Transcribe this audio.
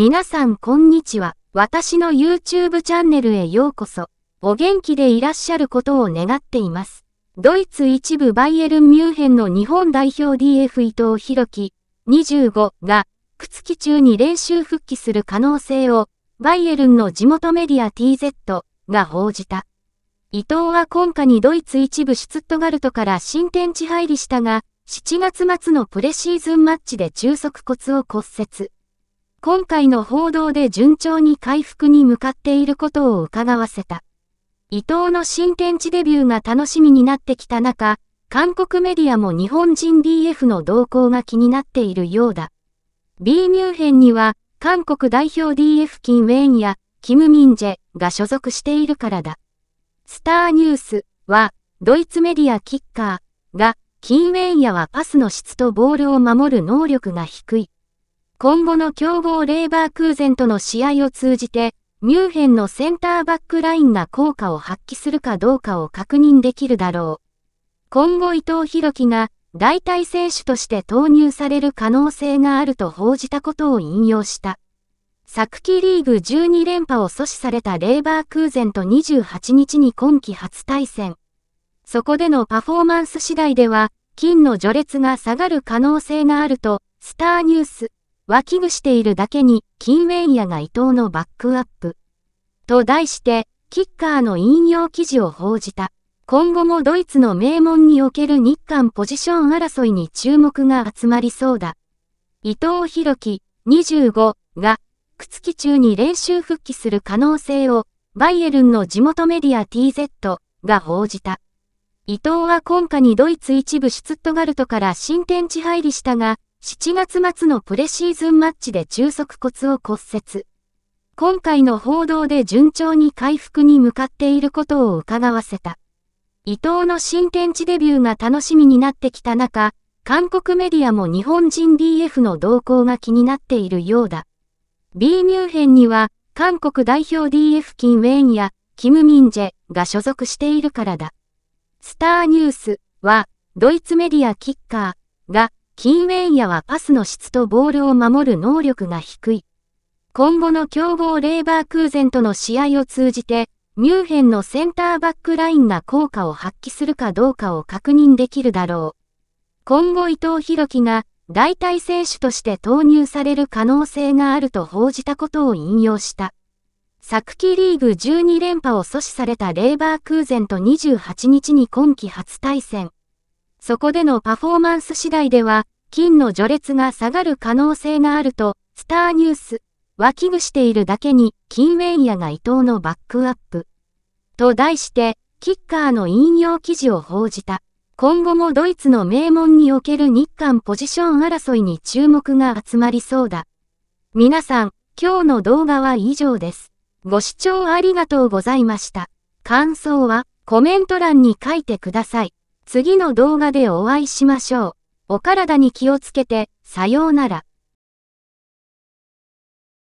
皆さんこんにちは。私の YouTube チャンネルへようこそ。お元気でいらっしゃることを願っています。ドイツ一部バイエルン・ミュンヘンの日本代表 DF 伊藤博樹25が、靴期中に練習復帰する可能性を、バイエルンの地元メディア TZ が報じた。伊藤は今夏にドイツ一部シュツットガルトから新天地入りしたが、7月末のプレシーズンマッチで中足骨を骨折。今回の報道で順調に回復に向かっていることを伺わせた。伊藤の新天地デビューが楽しみになってきた中、韓国メディアも日本人 DF の動向が気になっているようだ。B ミュンヘンには、韓国代表 DF キン・ウェインや、キム・ミンジェが所属しているからだ。スターニュースは、ドイツメディアキッカーが、キンウェインヤはパスの質とボールを守る能力が低い。今後の強豪レーバークーゼンとの試合を通じて、ミュンヘンのセンターバックラインが効果を発揮するかどうかを確認できるだろう。今後伊藤博樹が代替選手として投入される可能性があると報じたことを引用した。昨季リーグ12連覇を阻止されたレーバークーゼンと28日に今季初対戦。そこでのパフォーマンス次第では、金の序列が下がる可能性があると、スターニュース、は危惧しているだけに、キンウェイヤが伊藤のバックアップ。と題して、キッカーの引用記事を報じた。今後もドイツの名門における日韓ポジション争いに注目が集まりそうだ。伊藤博樹25が、靴き中に練習復帰する可能性を、バイエルンの地元メディア TZ が報じた。伊藤は今夏にドイツ一部シュツットガルトから新天地入りしたが、7月末のプレシーズンマッチで中足骨を骨折。今回の報道で順調に回復に向かっていることを伺わせた。伊藤の新天地デビューが楽しみになってきた中、韓国メディアも日本人 DF の動向が気になっているようだ。B ミューヘンには、韓国代表 DF キン・ウェインや、キム・ミンジェが所属しているからだ。スターニュースは、ドイツメディアキッカーが、キンウェイヤはパスの質とボールを守る能力が低い。今後の強豪レイバークーゼンとの試合を通じて、ミュンヘンのセンターバックラインが効果を発揮するかどうかを確認できるだろう。今後伊藤博樹が代替選手として投入される可能性があると報じたことを引用した。昨季リーグ12連覇を阻止されたレイバークーゼンと28日に今季初対戦。そこでのパフォーマンス次第では、金の序列が下がる可能性があると、スターニュースは危惧しているだけに、金ウェイヤが伊藤のバックアップ。と題して、キッカーの引用記事を報じた。今後もドイツの名門における日韓ポジション争いに注目が集まりそうだ。皆さん、今日の動画は以上です。ご視聴ありがとうございました。感想はコメント欄に書いてください。次の動画でお会いしましょう。お体に気をつけて、さようなら。